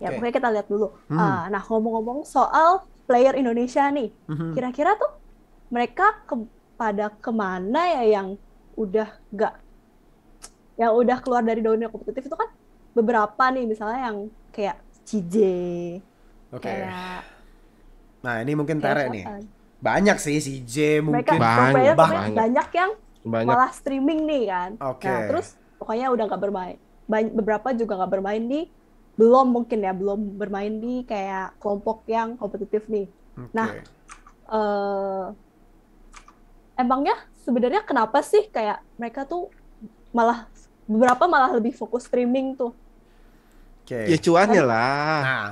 Ya okay. pokoknya kita lihat dulu. Hmm. Uh, nah ngomong-ngomong soal player Indonesia nih, kira hmm. kira-kira tuh mereka kepada kemana ya yang udah gak, yang udah keluar dari daunnya kompetitif itu kan beberapa nih misalnya yang kayak CJ, okay. Nah ini mungkin Tere nih. Banyak sih CJ mungkin Mereka, banyak, banyak. banyak yang banyak. malah streaming nih kan. Okay. Nah terus pokoknya udah gak bermain. banyak, beberapa juga gak bermain di belum mungkin ya belum bermain di kayak kelompok yang kompetitif nih. Okay. Nah, uh, emangnya sebenarnya kenapa sih kayak mereka tuh malah beberapa malah lebih fokus streaming tuh? Okay. Ya cuannya kan- lah. Nah,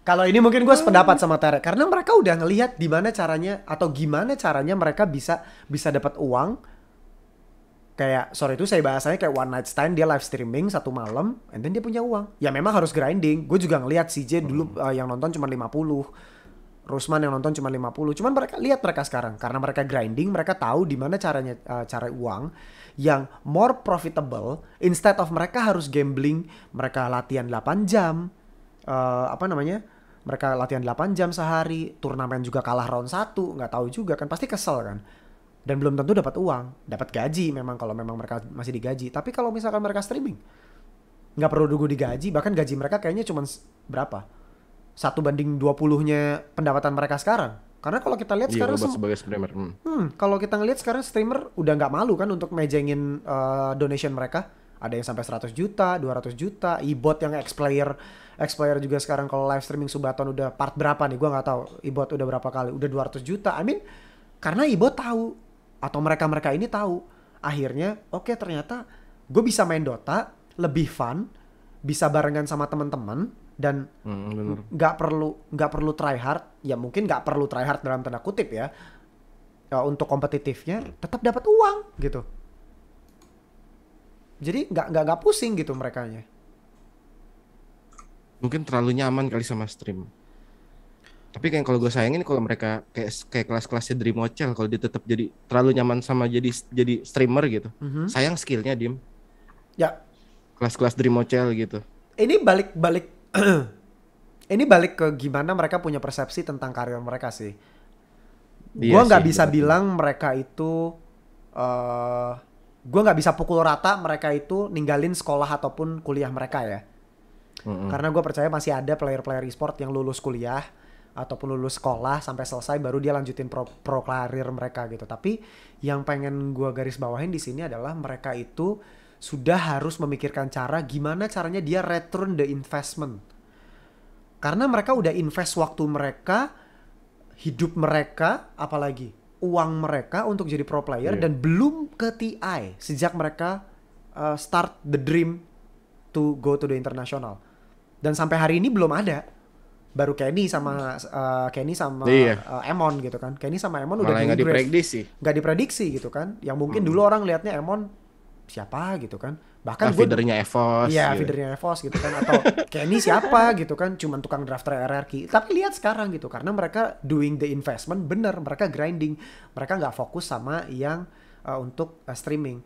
kalau ini mungkin gue sependapat sama Tere karena mereka udah ngelihat di mana caranya atau gimana caranya mereka bisa bisa dapat uang kayak sorry itu saya bahasanya kayak one night stand dia live streaming satu malam and then dia punya uang ya memang harus grinding gue juga ngelihat CJ dulu hmm. uh, yang nonton cuma 50 Rusman yang nonton cuma 50 cuman mereka lihat mereka sekarang karena mereka grinding mereka tahu di mana caranya uh, eh, cara uang yang more profitable instead of mereka harus gambling mereka latihan 8 jam uh, apa namanya mereka latihan 8 jam sehari turnamen juga kalah round satu, nggak tahu juga kan pasti kesel kan dan belum tentu dapat uang, dapat gaji memang kalau memang mereka masih digaji. Tapi kalau misalkan mereka streaming, nggak perlu dugu digaji, bahkan gaji mereka kayaknya cuma berapa? Satu banding 20-nya pendapatan mereka sekarang. Karena kalau kita lihat iya, sekarang sebagai streamer. Hmm, hmm kalau kita ngelihat sekarang streamer udah nggak malu kan untuk mejengin uh, donation mereka. Ada yang sampai 100 juta, 200 juta, e-bot yang ex-player ex player juga sekarang kalau live streaming Subaton udah part berapa nih? Gua nggak tahu. Ibot udah berapa kali? Udah 200 juta. I mean, karena Ibot tahu atau mereka-mereka ini tahu akhirnya oke okay, ternyata gue bisa main Dota lebih fun bisa barengan sama teman-teman dan hmm, nggak mm, perlu nggak perlu try hard ya mungkin nggak perlu try hard dalam tanda kutip ya, ya untuk kompetitifnya tetap dapat uang gitu jadi nggak nggak nggak pusing gitu mereka mungkin terlalu nyaman kali sama stream tapi kayak kalau gue sayangin kalau mereka kayak kayak kelas-kelasnya dream ocel kalau dia tetap jadi terlalu nyaman sama jadi jadi streamer gitu mm-hmm. sayang skillnya dim ya kelas-kelas dream ocel gitu ini balik balik ini balik ke gimana mereka punya persepsi tentang karir mereka sih iya gue nggak bisa betul. bilang mereka itu uh, eh, gue nggak bisa pukul rata mereka itu ninggalin sekolah ataupun kuliah mereka ya mm-hmm. karena gue percaya masih ada player-player e-sport yang lulus kuliah ataupun lulus sekolah sampai selesai baru dia lanjutin pro, pro karir mereka gitu. Tapi yang pengen gua garis bawahin di sini adalah mereka itu sudah harus memikirkan cara gimana caranya dia return the investment. Karena mereka udah invest waktu mereka, hidup mereka, apalagi uang mereka untuk jadi pro player yeah. dan belum ke TI sejak mereka uh, start the dream to go to the international. Dan sampai hari ini belum ada baru Kenny sama uh, Kenny sama iya. uh, Emon gitu kan. Kenny sama Emon udah nggak diprediksi. Nggak diprediksi gitu kan. Yang mungkin hmm. dulu orang liatnya Emon siapa gitu kan. Bahkan nah, gue feedernya Evos. Iya, gitu. feedernya Evos gitu kan atau Kenny siapa gitu kan cuman tukang drafter RRQ. Tapi lihat sekarang gitu karena mereka doing the investment bener mereka grinding. Mereka nggak fokus sama yang uh, untuk uh, streaming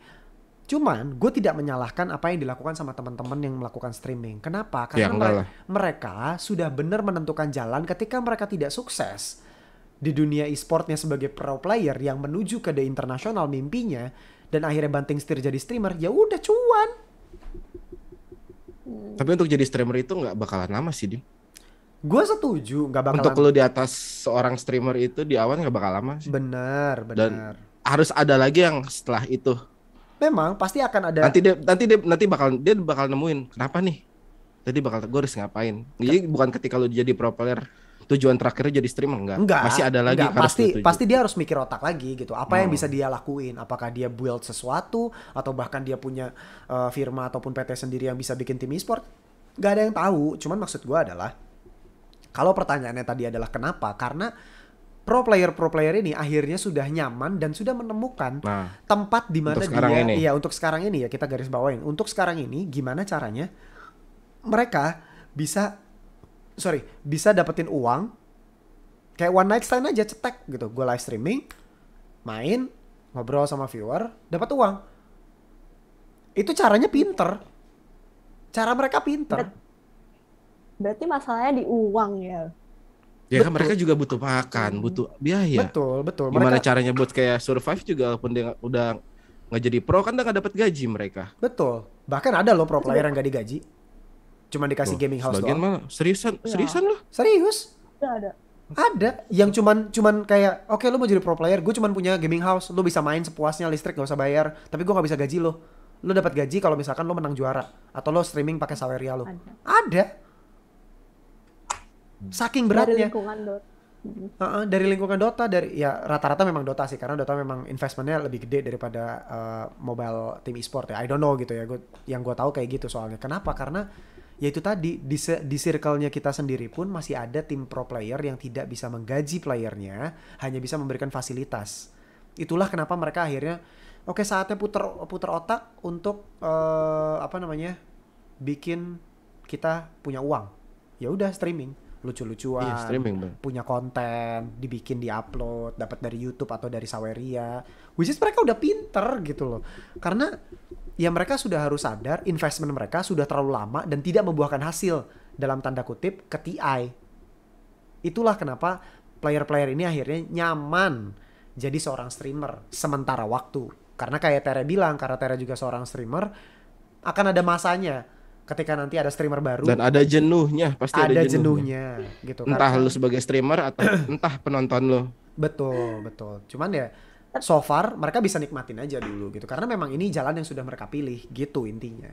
Cuman gue tidak menyalahkan apa yang dilakukan sama teman-teman yang melakukan streaming. Kenapa? Ya, Karena ya, mereka, sudah benar menentukan jalan ketika mereka tidak sukses di dunia e-sportnya sebagai pro player yang menuju ke the internasional mimpinya dan akhirnya banting setir jadi streamer, ya udah cuan. Tapi untuk jadi streamer itu nggak bakalan lama sih, Dim. Gue setuju, nggak bakalan. Untuk lo di atas seorang streamer itu di awal nggak bakal lama sih. Bener, bener. Dan harus ada lagi yang setelah itu memang pasti akan ada nanti dia nanti dia nanti bakal dia bakal nemuin kenapa nih tadi bakal gue harus ngapain jadi Ket... bukan ketika lu jadi propeller tujuan terakhirnya jadi streamer enggak? Enggak. Masih ada lagi enggak. pasti dituju. pasti dia harus mikir otak lagi gitu. Apa hmm. yang bisa dia lakuin? Apakah dia build sesuatu atau bahkan dia punya uh, firma ataupun PT sendiri yang bisa bikin tim e-sport? Gak ada yang tahu. Cuman maksud gue adalah kalau pertanyaannya tadi adalah kenapa? Karena pro player pro player ini akhirnya sudah nyaman dan sudah menemukan nah, tempat di mana dia ini. iya untuk sekarang ini ya kita garis bawain untuk sekarang ini gimana caranya mereka bisa sorry bisa dapetin uang kayak one night stand aja cetek gitu gue live streaming main ngobrol sama viewer dapat uang itu caranya pinter cara mereka pinter berarti masalahnya di uang ya Ya kan mereka juga butuh makan, butuh biaya. Betul, betul. Gimana mereka... caranya buat kayak survive juga walaupun dia udah nggak jadi pro kan nggak dapat gaji mereka. Betul. Bahkan ada loh pro iya. player yang gak digaji. Cuma dikasih loh, gaming house doang. mana? Seriusan? Ya. Seriusan loh? Serius? Ya, ada. Ada yang cuman cuman kayak oke okay, lu mau jadi pro player, gue cuman punya gaming house, lu bisa main sepuasnya, listrik gak usah bayar, tapi gue nggak bisa gaji lo. Lu dapat gaji kalau misalkan lu menang juara atau lo streaming pakai saweria lu. Ada. ada Saking beratnya. Dari lingkungan Dota. Uh, uh, dari lingkungan Dota dari ya rata-rata memang Dota sih karena Dota memang investmentnya lebih gede daripada uh, mobile tim e-sport ya I don't know gitu ya gue yang gue tahu kayak gitu soalnya kenapa karena ya itu tadi di di circle-nya kita sendiri pun masih ada tim pro player yang tidak bisa menggaji playernya hanya bisa memberikan fasilitas itulah kenapa mereka akhirnya oke okay, saatnya puter puter otak untuk uh, apa namanya bikin kita punya uang ya udah streaming lucu-lucuan, iya, streaming, bang. punya konten, dibikin diupload, dapat dari YouTube atau dari Saweria. Which is mereka udah pinter gitu loh. Karena ya mereka sudah harus sadar investment mereka sudah terlalu lama dan tidak membuahkan hasil dalam tanda kutip ke TI. Itulah kenapa player-player ini akhirnya nyaman jadi seorang streamer sementara waktu. Karena kayak Tere bilang, karena Tere juga seorang streamer, akan ada masanya ketika nanti ada streamer baru dan ada jenuhnya pasti ada, ada jenuhnya, jenuhnya gitu kan. entah karena... lu sebagai streamer atau entah penonton lo betul betul cuman ya so far mereka bisa nikmatin aja dulu gitu karena memang ini jalan yang sudah mereka pilih gitu intinya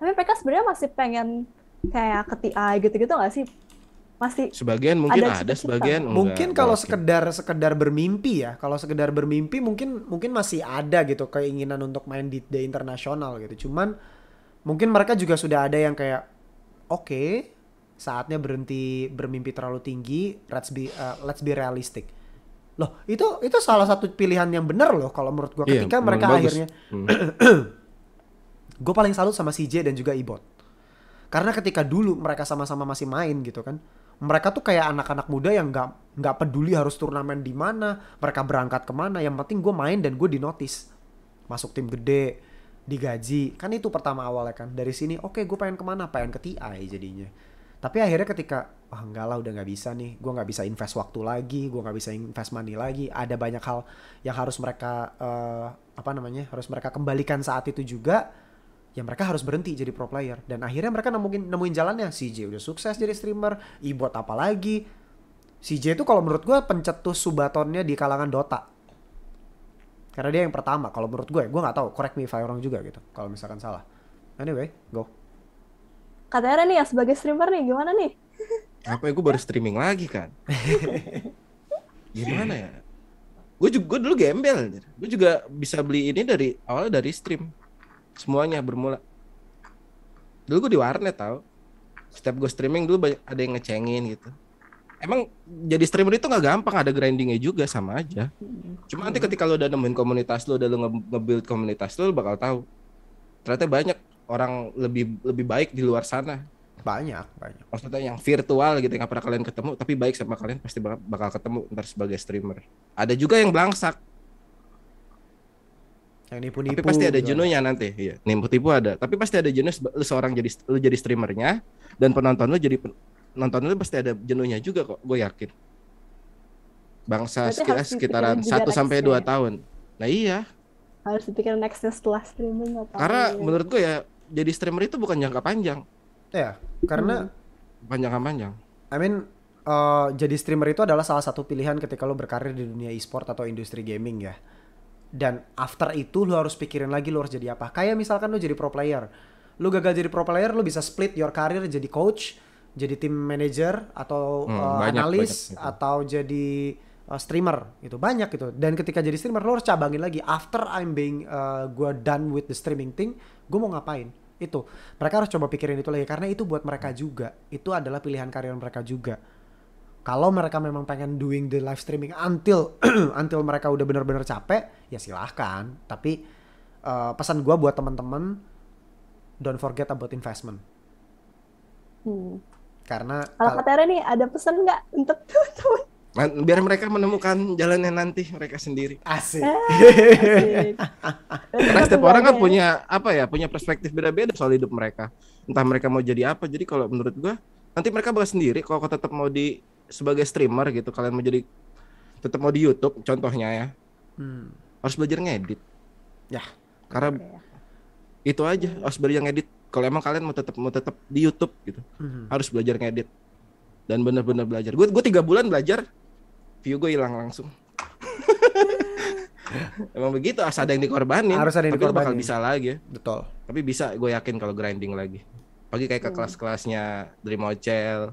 tapi mereka sebenarnya masih pengen kayak ke TI gitu-gitu gak sih masih sebagian mungkin ada, ada sebagian enggak, mungkin kalau sekedar sekedar bermimpi ya kalau sekedar bermimpi mungkin mungkin masih ada gitu keinginan untuk main di the internasional gitu cuman mungkin mereka juga sudah ada yang kayak oke okay, saatnya berhenti bermimpi terlalu tinggi let's be uh, let's be realistic loh itu itu salah satu pilihan yang benar loh kalau menurut gue yeah, ketika mereka bagus. akhirnya hmm. gue paling salut sama CJ dan juga Ibot karena ketika dulu mereka sama-sama masih main gitu kan mereka tuh kayak anak-anak muda yang nggak nggak peduli harus turnamen di mana mereka berangkat kemana yang penting gue main dan gue di notice masuk tim gede digaji kan itu pertama awalnya kan dari sini oke okay, gue pengen kemana pengen ke TI jadinya tapi akhirnya ketika wah oh, enggak lah udah nggak bisa nih gue nggak bisa invest waktu lagi gue nggak bisa invest money lagi ada banyak hal yang harus mereka uh, apa namanya harus mereka kembalikan saat itu juga ya mereka harus berhenti jadi pro player dan akhirnya mereka nemuin nemuin jalannya CJ udah sukses jadi streamer ibot lagi CJ itu kalau menurut gue pencetus subatonnya di kalangan Dota karena dia yang pertama kalau menurut gue, gue nggak tahu, correct me if I wrong juga gitu. Kalau misalkan salah. Anyway, go. Katanya nih ya sebagai streamer nih gimana nih? Apa ya gue baru streaming lagi kan? gimana ya? Gue juga gue dulu gembel, gue juga bisa beli ini dari awal dari stream. Semuanya bermula. Dulu gue di warnet tau. Setiap gue streaming dulu banyak, ada yang ngecengin gitu emang jadi streamer itu nggak gampang ada grindingnya juga sama aja hmm. cuma nanti ketika lo udah nemuin komunitas lo udah lo nge nge komunitas lo, lo bakal tahu ternyata banyak orang lebih lebih baik di luar sana banyak banyak maksudnya yang virtual gitu nggak pernah kalian ketemu tapi baik sama kalian pasti bakal, bakal ketemu ntar sebagai streamer ada juga yang belangsak yang nipu-nipu tapi pasti ada jenuhnya nanti iya nipu-tipu ada tapi pasti ada jenuh seorang jadi lu jadi streamernya dan penonton lu jadi nonton itu pasti ada jenuhnya juga kok gue yakin bangsa sekitar sekitaran satu sampai dua ya? tahun nah iya harus dipikir nextnya setelah streaming apa karena gitu ya. menurut gue ya jadi streamer itu bukan jangka panjang ya karena hmm. panjang kan panjang I mean uh, jadi streamer itu adalah salah satu pilihan ketika lo berkarir di dunia e-sport atau industri gaming ya dan after itu lo harus pikirin lagi lo harus jadi apa kayak misalkan lo jadi pro player lo gagal jadi pro player lo bisa split your career jadi coach jadi tim manager atau hmm, uh, banyak, analis banyak, gitu. atau jadi uh, streamer gitu banyak gitu dan ketika jadi streamer lo harus cabangin lagi after I'm being uh, eh, gue done with the streaming thing gue mau ngapain itu mereka harus coba pikirin itu lagi karena itu buat mereka juga itu adalah pilihan karir mereka juga kalau mereka memang pengen doing the live streaming until until mereka udah bener-bener capek ya silahkan tapi uh, pesan gue buat teman-teman don't forget about investment hmm. Karena kalau Kak Tera nih ada pesan nggak untuk teman-teman? Biar mereka menemukan jalannya nanti mereka sendiri. Asik. Eh, asik. Karena setiap orang kan punya ya. apa ya, punya perspektif beda-beda soal hidup mereka. Entah mereka mau jadi apa. Jadi kalau menurut gua nanti mereka bakal sendiri kalau kau tetap mau di sebagai streamer gitu, kalian mau jadi tetap mau di YouTube contohnya ya. Hmm. Harus belajar ngedit. Ya, karena okay. Ya. itu aja harus belajar ngedit kalau emang kalian mau tetap mau tetap di YouTube gitu hmm. harus belajar ngedit dan benar-benar belajar gue gue tiga bulan belajar view gue hilang langsung Emang begitu, harus ada yang dikorbanin. Harus ada yang tapi dikorbanin. bakal bisa lagi. Ya. Betul. Tapi bisa, gue yakin kalau grinding lagi. Pagi kayak ke hmm. kelas-kelasnya Dream Hotel,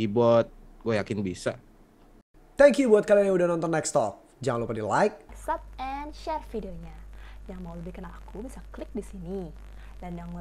Ibot, gue yakin bisa. Thank you buat kalian yang udah nonton Next Talk. Jangan lupa di like, sub, and share videonya. Yang mau lebih kenal aku bisa klik di sini. Dan yang